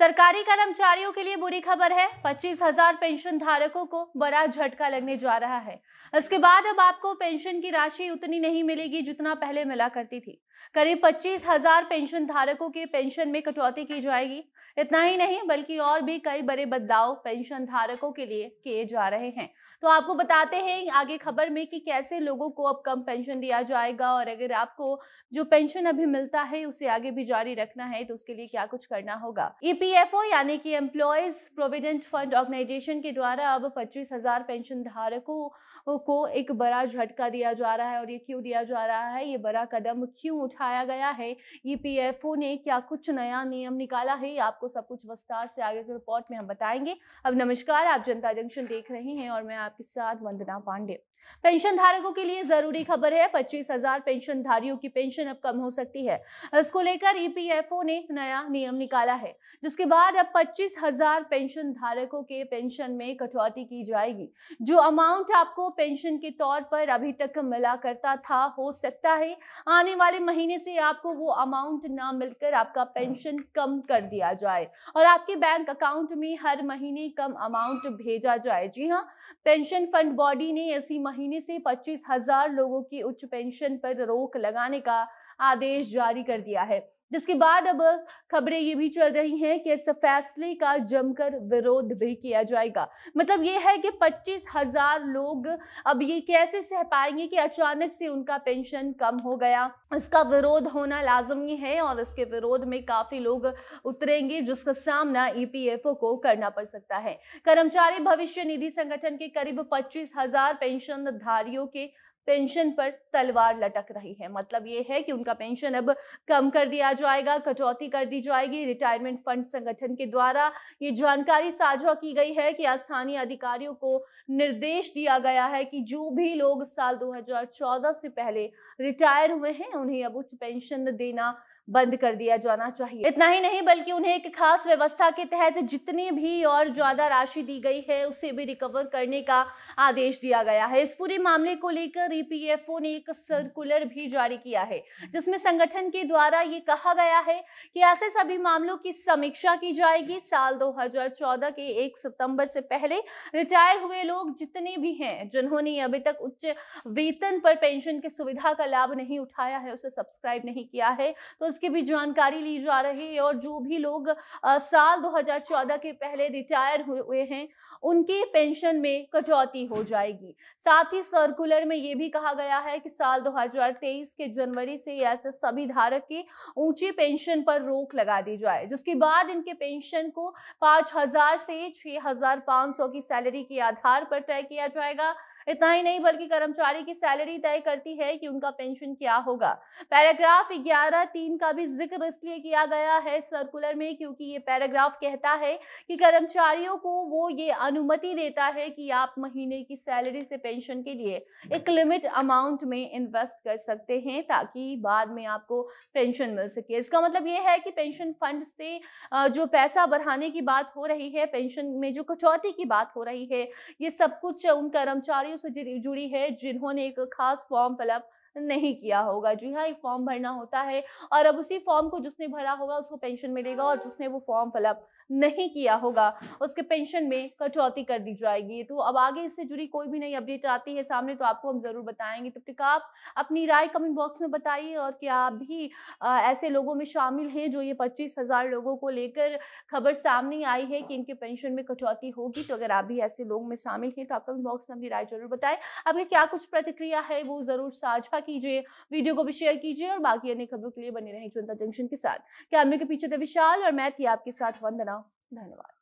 सरकारी कर्मचारियों के लिए बुरी खबर है पच्चीस हजार पेंशन धारकों को बड़ा झटका लगने जा रहा है इसके बाद अब आपको पेंशन की राशि उतनी नहीं मिलेगी जितना पहले मिला करती थी करीब पच्चीस हजार पेंशन धारकों के पेंशन में कटौती की जाएगी इतना ही नहीं बल्कि और भी कई बड़े बदलाव पेंशन धारकों के लिए किए जा रहे हैं तो आपको बताते हैं आगे खबर में कि कैसे लोगों को अब कम पेंशन दिया जाएगा और अगर आपको जो पेंशन अभी मिलता है उसे आगे भी जारी रखना है तो उसके लिए क्या कुछ करना होगा ईपी ईपीएफओ यानी कि एम्प्लॉयज प्रोविडेंट फंड ऑर्गेनाइजेशन के द्वारा अब पच्चीस हजार पेंशन धारकों को एक बड़ा झटका दिया जा रहा है और ये क्यों दिया जा रहा है ये बड़ा कदम क्यों उठाया गया है ईपीएफओ ने क्या कुछ नया नियम निकाला है आपको सब कुछ विस्तार से आगे की रिपोर्ट में हम बताएंगे अब नमस्कार आप जनता जंक्शन देख रहे हैं और मैं आपके साथ वंदना पांडे पेंशन धारकों के लिए जरूरी खबर है पच्चीस हजार पेंशन धारियों की पेंशन अब कम हो सकती है इसको लेकर ईपीएफओ ने नया नियम निकाला है जिसके बाद अब पच्चीस हजार पेंशन धारकों के पेंशन में कटौती की जाएगी जो अमाउंट आपको पेंशन के तौर पर अभी तक मिला करता था हो सकता है आने वाले महीने से आपको वो अमाउंट ना मिलकर आपका पेंशन कम कर दिया जाए और आपके बैंक अकाउंट में हर महीने कम अमाउंट भेजा जाए जी हाँ पेंशन फंड बॉडी ने ऐसी महीने से पच्चीस हजार लोगों की उच्च पेंशन पर रोक लगाने का आदेश जारी कर दिया है जिसके बाद अब खबरें ये भी चल रही हैं कि इस फैसले का जमकर विरोध भी किया जाएगा मतलब ये है कि पच्चीस हजार लोग अब ये कैसे सह पाएंगे कि अचानक से उनका पेंशन कम हो गया इसका विरोध होना लाजमी है और इसके विरोध में काफी लोग उतरेंगे जिसका सामना ईपीएफओ e को करना पड़ सकता है कर्मचारी भविष्य निधि संगठन के करीब पच्चीस हजार पेंशन धारियों के पेंशन पर तलवार लटक रही है मतलब ये है कि उनका पेंशन अब कम कर दिया जाएगा कटौती कर दी जाएगी रिटायरमेंट फंड संगठन के द्वारा ये जानकारी साझा की गई है कि स्थानीय अधिकारियों को निर्देश दिया गया है कि जो भी लोग साल 2014 से पहले रिटायर हुए हैं उन्हें अब उच्च पेंशन देना बंद कर दिया जाना चाहिए इतना ही नहीं बल्कि उन्हें एक खास व्यवस्था के तहत जितनी भी और ज्यादा राशि दी गई है उसे भी रिकवर करने का आदेश दिया गया है इस पूरे मामले को लेकर ईपीएफओ ने एक सर्कुलर हम्म। भी जारी किया है हम्म। जिसमें संगठन के द्वारा ये कहा गया है कि ऐसे सभी मामलों की समीक्षा की जाएगी हम्म। साल 2014 के 1 सितंबर से पहले रिटायर हुए लोग जितने भी हैं जिन्होंने अभी तक उच्च वेतन पर पेंशन की सुविधा का लाभ नहीं उठाया है उसे सब्सक्राइब नहीं किया है तो उसकी भी जानकारी ली जा रही है और जो भी लोग आ, साल 2014 के पहले रिटायर हुए हैं उनकी पेंशन में कटौती हो जाएगी साथ ही सर्कुलर में यह भी कहा गया है कि साल 2023 के जनवरी से ऐसे सभी धारक की ऊंची पेंशन पर रोक लगा दी जाए जिसके बाद इनके पेंशन को 5000 से 6500 की सैलरी के आधार पर तय किया जाएगा इतना ही नहीं बल्कि कर्मचारी की सैलरी तय करती है कि उनका पेंशन क्या होगा पैराग्राफ ग्यारह तीन का भी जिक्र इसलिए किया गया है सर्कुलर में क्योंकि ये पैराग्राफ कहता है कि कर्मचारियों को वो ये अनुमति देता है कि आप महीने की सैलरी से पेंशन के लिए एक लिमिट लिमिट अमाउंट में इन्वेस्ट कर सकते हैं ताकि बाद में आपको पेंशन मिल सके इसका मतलब ये है कि पेंशन फंड से जो पैसा बढ़ाने की बात हो रही है पेंशन में जो कटौती की बात हो रही है ये सब कुछ उन कर्मचारियों से जुड़ी है जिन्होंने एक खास फॉर्म फिलअप नहीं किया होगा जी हाँ एक फॉर्म भरना होता है और अब उसी फॉर्म को जिसने भरा होगा उसको पेंशन मिलेगा और जिसने वो फॉर्म फिलअप नहीं किया होगा उसके पेंशन में कटौती कर दी जाएगी तो अब आगे इससे जुड़ी कोई भी नई अपडेट आती है सामने तो आपको हम ज़रूर बताएंगे तब तक आप अपनी राय कमेंट बॉक्स में बताइए और क्या आप भी ऐसे लोगों में शामिल हैं जो ये पच्चीस हज़ार लोगों को लेकर खबर सामने आई है कि इनके पेंशन में कटौती होगी तो अगर आप भी ऐसे लोग में शामिल हैं तो आप कमेंट बॉक्स में अपनी राय जरूर बताएं अभी क्या कुछ प्रतिक्रिया है वो ज़रूर साझा पक्का कीजिए वीडियो को भी शेयर कीजिए और बाकी अन्य खबरों के लिए बने रहे जनता जंक्शन के साथ कैमरे के पीछे थे विशाल और मैं थी आपके साथ वंदना धन्यवाद